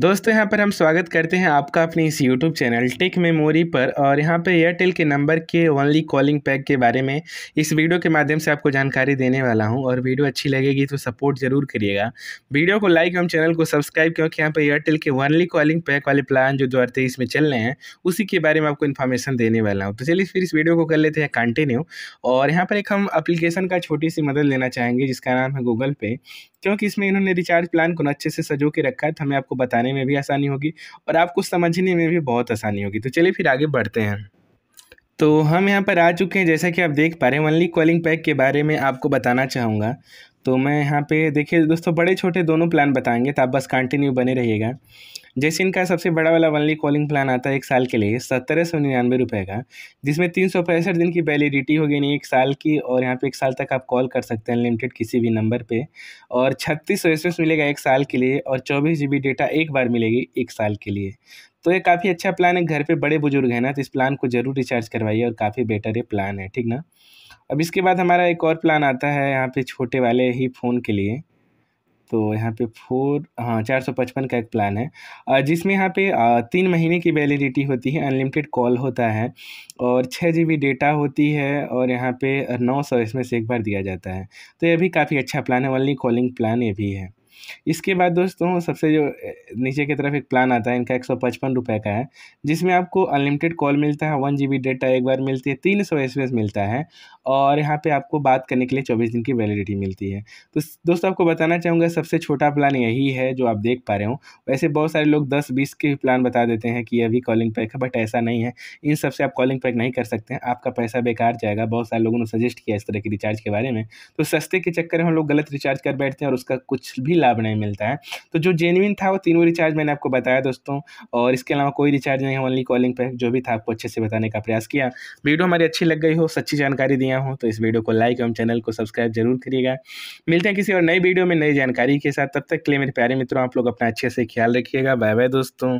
दोस्तों यहाँ पर हम स्वागत करते हैं आपका अपने इस यूट्यूब चैनल टेक मेमोरी पर और यहाँ पर एयरटेल के नंबर के ओनली कॉलिंग पैक के बारे में इस वीडियो के माध्यम से आपको जानकारी देने वाला हूँ और वीडियो अच्छी लगेगी तो सपोर्ट ज़रूर करिएगा वीडियो को लाइक एवं चैनल को सब्सक्राइब क्योंकि यहाँ पर एयरटेल के ओनली कॉलिंग पैक वाले प्लान जो दो में चल रहे हैं उसी के बारे में आपको इन्फॉर्मेशन देने वाला हूँ तो चलिए फिर इस वीडियो को कर लेते हैं कंटिन्यू और यहाँ पर एक हम अप्लीकेशन का छोटी सी मदद लेना चाहेंगे जिसका नाम है गूगल पे क्योंकि इसमें इन्होंने रिचार्ज प्लान को अच्छे से सजो के रखा है तो हमें आपको बताया बनाने में भी आसानी होगी और आपको समझने में भी बहुत आसानी होगी तो चलिए फिर आगे बढ़ते हैं तो हम यहाँ पर आ चुके हैं जैसा कि आप देख पा रहे हैं वनली कॉलिंग पैक के बारे में आपको बताना चाहूँगा तो मैं यहाँ पे देखिए दोस्तों बड़े छोटे दोनों प्लान बताएंगे तो आप बस कंटिन्यू बने रहिएगा जैसे इनका सबसे बड़ा वाला वनली कॉलिंग प्लान आता है एक साल के लिए सत्रह सौ निन्यानवे रुपये का जिसमें तीन सौ पैंसठ दिन की वैलिडिटी होगी नहीं एक साल की और यहाँ पे एक साल तक आप कॉल कर सकते हैं अनलिमिटेड किसी भी नंबर पे और छत्तीस सौ एस मिलेगा एक साल के लिए और चौबीस जी डेटा एक बार मिलेगी एक साल के लिए तो ये काफ़ी अच्छा प्लान है घर पर बड़े बुजुर्ग हैं ना तो इस प्लान को ज़रूर रिचार्ज करवाइए और काफ़ी बेटर ये प्लान है ठीक ना अब इसके बाद हमारा एक और प्लान आता है यहाँ पे छोटे वाले ही फ़ोन के लिए तो यहाँ पे फोर हाँ चार सौ पचपन का एक प्लान है जिसमें यहाँ पे तीन महीने की वैलिडिटी होती है अनलिमिटेड कॉल होता है और छः जी बी डेटा होती है और यहाँ पे नौ सौ इसमें से एक बार दिया जाता है तो ये भी काफ़ी अच्छा प्लान है ओनली कॉलिंग प्लान ये भी है इसके बाद दोस्तों सबसे जो नीचे की तरफ एक प्लान आता है इनका एक सौ पचपन रुपये का है जिसमें आपको अनलिमिटेड कॉल मिलता है वन जी बी डेटा एक बार मिलती है तीन सौ एस मिलता है और यहाँ पे आपको बात करने के लिए चौबीस दिन की वैलिडिटी मिलती है तो दोस्तों आपको बताना चाहूँगा सबसे छोटा प्लान यही है जो आप देख पा रहे हो वैसे बहुत सारे लोग दस बीस के प्लान बता देते हैं कि अभी कॉलिंग पैक है बट ऐसा नहीं है इन सबसे आप कॉलिंग पैक नहीं कर सकते हैं आपका पैसा बेकार जाएगा बहुत सारे लोगों ने सजेस्ट किया इस तरह के रिचार्ज के बारे में तो सस्ते के चक्कर में हम लोग गलत रिचार्ज कर बैठते हैं और उसका कुछ भी लाभ नहीं मिलता है तो जो जेनविन था वो तीनों रिचार्ज मैंने आपको बताया दोस्तों और इसके अलावा कोई रिचार्ज नहीं है ओनली कॉलिंग पर जो भी था आपको अच्छे से बताने का प्रयास किया वीडियो हमारी अच्छी लग गई हो सच्ची जानकारी दिया हो तो इस वीडियो को लाइक एवं चैनल को सब्सक्राइब जरूर करिएगा मिलते हैं किसी और नई वीडियो में नई जानकारी के साथ तब तक के लिए मेरे प्यारे मित्रों आप लोग अपना अच्छे से ख्याल रखिएगा बाय बाय दोस्तों